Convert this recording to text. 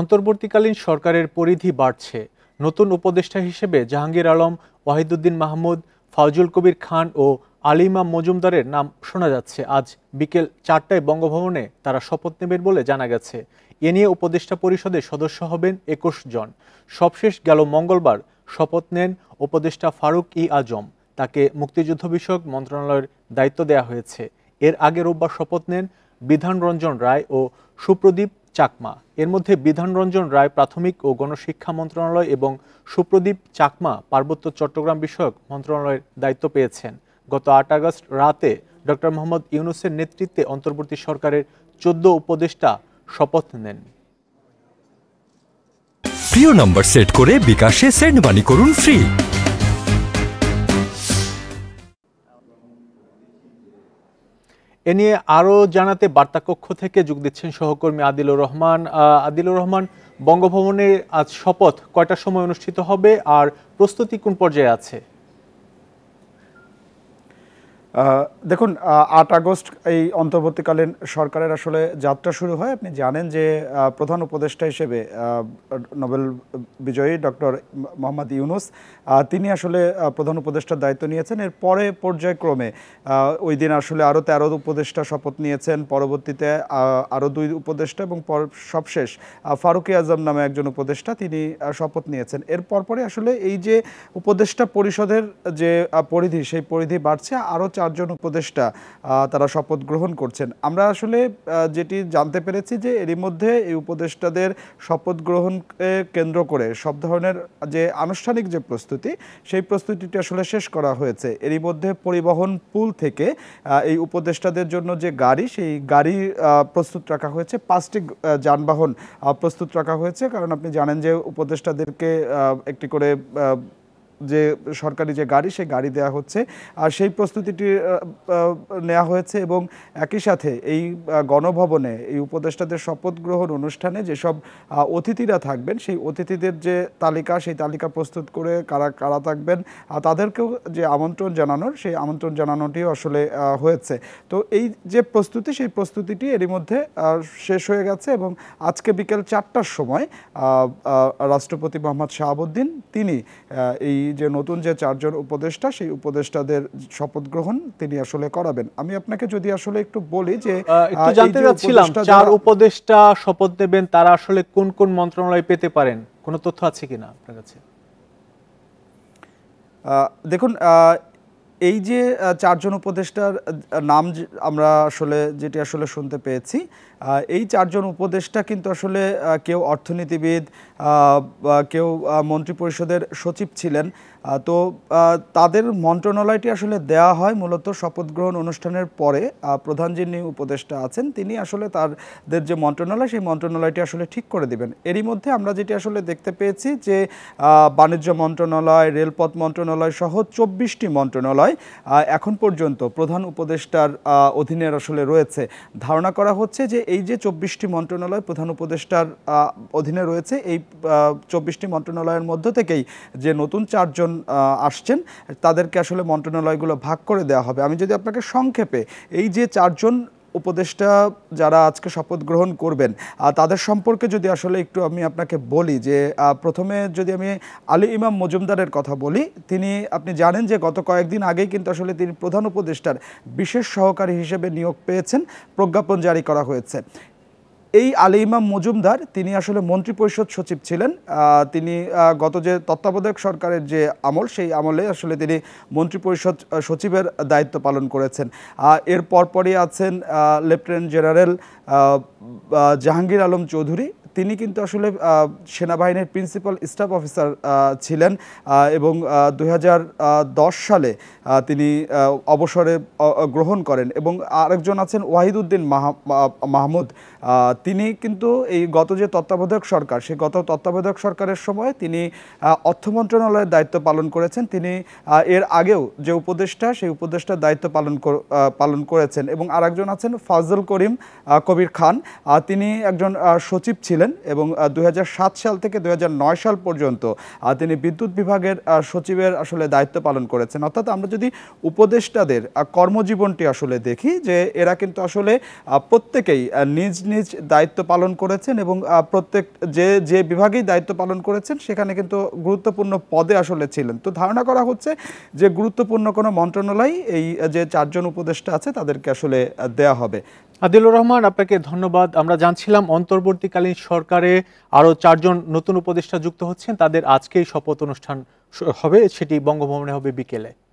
অন্তর্বর্তীকালীন সরকারের পরিধি বাড়ছে নতুন উপদেষ্টা হিসেবে জাহাঙ্গীর আলম ওয়াহিদুদ্দিন মাহমুদ ফাউজুল কবির খান ও আলিমা মজুমদারের নাম শোনা যাচ্ছে আজ বিকেল চারটায় বঙ্গভবনে তারা শপথ নেবেন বলে জানা গেছে এ নিয়ে উপদেষ্টা পরিষদের সদস্য হবেন একুশ জন সবশেষ গেল মঙ্গলবার শপথ নেন উপদেষ্টা ফারুক ই আজম তাকে মুক্তিযুদ্ধ বিষয়ক মন্ত্রণালয়ের দায়িত্ব দেওয়া হয়েছে এর আগে রোববার শপথ নেন বিধানরঞ্জন রায় ও সুপ্রদীপ চাকমা এর মধ্যে বিধানরঞ্জন রায় প্রাথমিক ও গণশিক্ষা মন্ত্রণালয় এবং সুপ্রদীপ চাকমা পার্বত্য চট্টগ্রাম বিষয়ক মন্ত্রণালয়ের দায়িত্ব পেয়েছেন গত আট আগস্ট রাতে ডক্টর মোহাম্মদ ইউনুসের নেতৃত্বে অন্তর্বর্তী সরকারের চোদ্দ উপদেষ্টা শপথ নেন প্রিয় নম্বর সেট করে বিকাশে সেন্ড মানি করুন ফ্রি এ নিয়ে আরও জানাতে বার্তা কক্ষ থেকে যোগ দিচ্ছেন সহকর্মী আদিলুর রহমান আদিলুর রহমান বঙ্গভবনে আজ শপথ কয়টার সময় অনুষ্ঠিত হবে আর প্রস্তুতি কোন পর্যায়ে আছে দেখুন আট আগস্ট এই অন্তর্বর্তীকালীন সরকারের আসলে যাত্রা শুরু হয় আপনি জানেন যে প্রধান উপদেষ্টা হিসেবে নোবেল বিজয়ী ডক্টর মোহাম্মদ ইউনুস তিনি আসলে প্রধান উপদেষ্টার দায়িত্ব নিয়েছেন এর পরে পর্যায়ক্রমে ওই দিন আসলে আরও তেরো উপদেষ্টা শপথ নিয়েছেন পরবর্তীতে আরও দুই উপদেষ্টা এবং সবশেষ ফারুকি আজম নামে একজন উপদেষ্টা তিনি শপথ নিয়েছেন এর পরপরে আসলে এই যে উপদেষ্টা পরিষদের যে পরিধি সেই পরিধি বাড়ছে আরও চার চারজন উপদেষ্টা তারা শপথ গ্রহণ করছেন আমরা আসলে যেটি জানতে পেরেছি যে এরই মধ্যে এই উপদেষ্টাদের শপথ গ্রহণকে কেন্দ্র করে সব ধরনের যে আনুষ্ঠানিক যে প্রস্তুতি সেই প্রস্তুতিটি আসলে শেষ করা হয়েছে এরই মধ্যে পরিবহন পুল থেকে এই উপদেষ্টাদের জন্য যে গাড়ি সেই গাড়ি প্রস্তুত রাখা হয়েছে পাঁচটি যানবাহন প্রস্তুত রাখা হয়েছে কারণ আপনি জানেন যে উপদেষ্টাদেরকে একটি করে যে সরকারি যে গাড়ি সেই গাড়ি দেয়া হচ্ছে আর সেই প্রস্তুতিটি নেওয়া হয়েছে এবং একই সাথে এই গণভবনে এই উপদেষ্টাদের শপথ গ্রহণ অনুষ্ঠানে যেসব অতিথিরা থাকবেন সেই অতিথিদের যে তালিকা সেই তালিকা প্রস্তুত করে কারা কারা থাকবেন আর তাদেরকেও যে আমন্ত্রণ জানানোর সেই আমন্ত্রণ জানানোটিও আসলে হয়েছে তো এই যে প্রস্তুতি সেই প্রস্তুতিটি এরই মধ্যে শেষ হয়ে গেছে এবং আজকে বিকেল চারটার সময় রাষ্ট্রপতি মোহাম্মদ শাহাবুদ্দিন তিনি এই যে নতুন যে চারজন উপদেষ্টা সেই উপদেষ্টাদের শপথ গ্রহণ তিনি আসলে করাবেন আমি আপনাকে যদি আসলে একটু বলি যে একটু জানতে চাচ্ছিলাম চার উপদেষ্টা শপথ নেবেন তারা আসলে কোন কোন মন্ত্রণালয় পেতে পারেন কোনো তথ্য আছে কিনা আপনার কাছে দেখুন এই যে চারজন উপদেষ্টার নাম আমরা আসলে যেটি আসলে শুনতে পেয়েছি এই চারজন উপদেষ্টা কিন্তু আসলে কেউ অর্থনীতিবিদ কেউ মন্ত্রী পরিষদের সচিব ছিলেন তো তাদের মন্ত্রণালয়টি আসলে দেয়া হয় মূলত শপথ গ্রহণ অনুষ্ঠানের পরে প্রধান যিনি উপদেষ্টা আছেন তিনি আসলে তাদের যে মন্ত্রণালয় সেই মন্ত্রণালয়টি আসলে ঠিক করে দিবেন এরই মধ্যে আমরা যেটি আসলে দেখতে পেয়েছি যে বাণিজ্য মন্ত্রণালয় রেলপথ মন্ত্রণালয় সহ চব্বিশটি মন্ত্রণালয় মন্ত্রণালয় এখন পর্যন্ত প্রধান উপদেষ্টার অধীনে আসলে রয়েছে ধারণা করা হচ্ছে যে এই যে চব্বিশটি মন্ত্রণালয় প্রধান উপদেষ্টার অধীনে রয়েছে এই চব্বিশটি মন্ত্রণালয়ের মধ্য থেকেই যে নতুন চারজন আসছেন তাদেরকে আসলে মন্ত্রণালয়গুলো ভাগ করে দেওয়া হবে আমি যদি আপনাকে সংক্ষেপে এই যে চারজন উপদেষ্টা যারা আজকে শপথ গ্রহণ করবেন তাদের সম্পর্কে যদি আসলে একটু আমি আপনাকে বলি যে প্রথমে যদি আমি আলী ইমাম মজুমদারের কথা বলি তিনি আপনি জানেন যে গত কয়েকদিন আগেই কিন্তু আসলে তিনি প্রধান উপদেষ্টার বিশেষ সহকারী হিসেবে নিয়োগ পেয়েছেন প্রজ্ঞাপন জারি করা হয়েছে এই আলী ইমাম মজুমদার তিনি আসলে মন্ত্রিপরিষদ সচিব ছিলেন তিনি গত যে তত্ত্বাবধায়ক সরকারের যে আমল সেই আমলে আসলে তিনি মন্ত্রিপরিষদ সচিবের দায়িত্ব পালন করেছেন এর পরপরই আছেন লেফটেন্যান্ট জেনারেল জাহাঙ্গীর আলম চৌধুরী তিনি কিন্তু আসলে সেনাবাহিনীর প্রিন্সিপাল স্টাফ অফিসার ছিলেন এবং দুই সালে তিনি অবসরে গ্রহণ করেন এবং আরেকজন আছেন উদ্দিন মাহমুদ তিনি কিন্তু এই গত যে তত্ত্বাবধায়ক সরকার সেই গত তত্ত্বাবধায়ক সরকারের সময় তিনি অর্থ মন্ত্রণালয়ের দায়িত্ব পালন করেছেন তিনি এর আগেও যে উপদেষ্টা সেই উপদেষ্টার দায়িত্ব পালন পালন করেছেন এবং আরেকজন আছেন ফাজল করিম কবির খান তিনি একজন সচিব ছিলেন এবং দু সাল থেকে দু সাল পর্যন্ত তিনি বিদ্যুৎ বিভাগের সচিবের আসলে দায়িত্ব পালন করেছেন অর্থাৎ আমরা যদি উপদেষ্টাদের কর্মজীবনটি আসলে দেখি যে এরা কিন্তু আসলে প্রত্যেকেই নিজ নিজ নিজ দায়িত্ব পালন করেছেন এবং প্রত্যেক যে যে বিভাগেই দায়িত্ব পালন করেছেন সেখানে কিন্তু গুরুত্বপূর্ণ পদে আসলে ছিলেন তো ধারণা করা হচ্ছে যে গুরুত্বপূর্ণ কোনো মন্ত্রণালয় এই যে চারজন উপদেষ্টা আছে তাদেরকে আসলে দেয়া হবে আদিলুর রহমান আপনাকে ধন্যবাদ আমরা জানছিলাম অন্তর্বর্তীকালীন সরকারে আরও চারজন নতুন উপদেষ্টা যুক্ত হচ্ছেন তাদের আজকেই শপথ অনুষ্ঠান হবে সেটি বঙ্গভবনে হবে বিকেলে